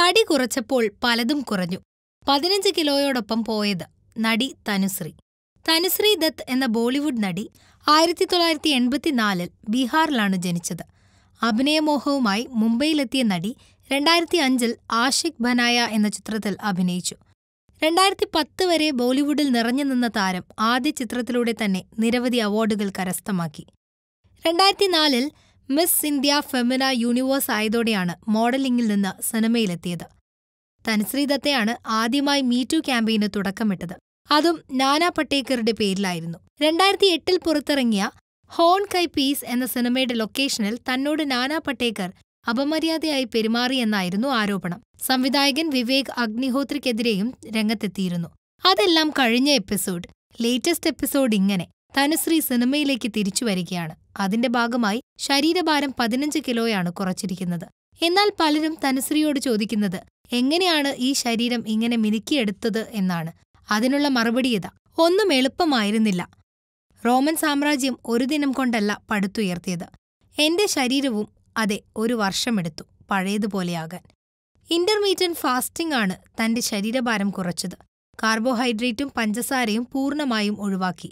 തടി കുറച്ചപ്പോൾ പലതും കുറഞ്ഞു പതിനഞ്ച് കിലോയോടൊപ്പം പോയത് നടി തനുശ്രീ തനുശ്രീ ദത്ത് എന്ന ബോളിവുഡ് നടി ആയിരത്തി തൊള്ളായിരത്തി എൺപത്തിനാലിൽ ബീഹാറിലാണ് ജനിച്ചത് അഭിനയമോഹവുമായി മുംബൈയിലെത്തിയ നടി രണ്ടായിരത്തി അഞ്ചിൽ ആഷിഖ് ബനായ എന്ന ചിത്രത്തിൽ അഭിനയിച്ചു രണ്ടായിരത്തി പത്ത് വരെ ബോളിവുഡിൽ നിറഞ്ഞു നിന്ന താരം ആദ്യ ചിത്രത്തിലൂടെ തന്നെ നിരവധി അവാർഡുകൾ കരസ്ഥമാക്കി രണ്ടായിരത്തി നാലിൽ മിസ് ഇന്ത്യ ഫെമിന യൂണിവേഴ്സ് ആയതോടെയാണ് മോഡലിംഗിൽ നിന്ന് സിനിമയിലെത്തിയത് തനുശ്രീ ദത്തയാണ് ആദ്യമായി മീറ്റു ക്യാമ്പയിന് തുടക്കമിട്ടത് അതും നാനാ പട്ടേക്കറുടെ പേരിലായിരുന്നു രണ്ടായിരത്തി എട്ടിൽ പുറത്തിറങ്ങിയ ഹോൺ കൈ പീസ് എന്ന സിനിമയുടെ ലൊക്കേഷനിൽ തന്നോട് നാനാ പട്ടേക്കർ അപമര്യാദയായി പെരുമാറിയെന്നായിരുന്നു ആരോപണം സംവിധായകൻ വിവേക് അഗ്നിഹോത്രിക്കെതിരെയും രംഗത്തെത്തിയിരുന്നു അതെല്ലാം കഴിഞ്ഞ എപ്പിസോഡ് ലേറ്റസ്റ്റ് എപ്പിസോഡ് ഇങ്ങനെ തനുശ്രീ സിനിമയിലേക്ക് തിരിച്ചു വരികയാണ് അതിന്റെ ഭാഗമായി ശരീരഭാരം പതിനഞ്ച് കിലോയാണ് കുറച്ചിരിക്കുന്നത് എന്നാൽ പലരും തനുശ്രീയോട് ചോദിക്കുന്നത് എങ്ങനെയാണ് ഈ ശരീരം ഇങ്ങനെ മിനുക്കിയെടുത്തത് എന്നാണ് അതിനുള്ള മറുപടി ഇതാ ഒന്നും എളുപ്പമായിരുന്നില്ല റോമൻ സാമ്രാജ്യം ഒരു ദിനം കൊണ്ടല്ല പടുത്തുയർത്തിയത് എന്റെ ശരീരവും അതെ ഒരു വർഷമെടുത്തു പഴയതുപോലെയാകാൻ ഇന്റർമീഡിയൻ ഫാസ്റ്റിംഗ് ആണ് തന്റെ ശരീരഭാരം കുറച്ചത് കാർബോഹൈഡ്രേറ്റും പഞ്ചസാരയും പൂർണ്ണമായും ഒഴിവാക്കി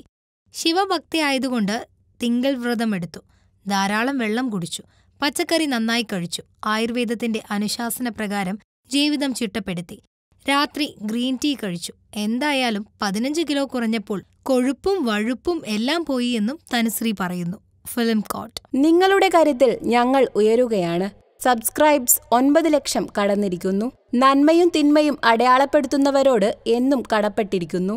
ശിവഭക്തിയായതുകൊണ്ട് വ്രതം വ്രതമെടുത്തു. ധാരാളം വെള്ളം കുടിച്ചു. പച്ചക്കറി നന്നായി കഴിച്ചു. ആയുർവേദത്തിന്റെ അനുശാസനപ്രകാരം ജീവിതം ചിട്ടപ്പെടുത്തി. രാത്രി ഗ്രീൻ ടീ കഴിച്ചു. എന്തായാലും പതിനഞ്ച് കിലോ കുറഞ്ഞപ്പോൾ കൊഴുപ്പും വഴുപ്പും എല്ലാം പോയി എന്നും തനുശ്രീ പറയുന്നു. ഫിലിം കോട്ട് നിങ്ങളുടെ കാര്യത്തിൽ ഞങ്ങൾ ഉയരുകയാണ് സബ്സ്ക്രൈബ്സ് ഒൻപത് ലക്ഷം കടന്നിരിക്കുന്നു നന്മയും തിന്മയും അടയാളപ്പെടുത്തുന്നവരോട് എന്നും കടപ്പെട്ടിരിക്കുന്നു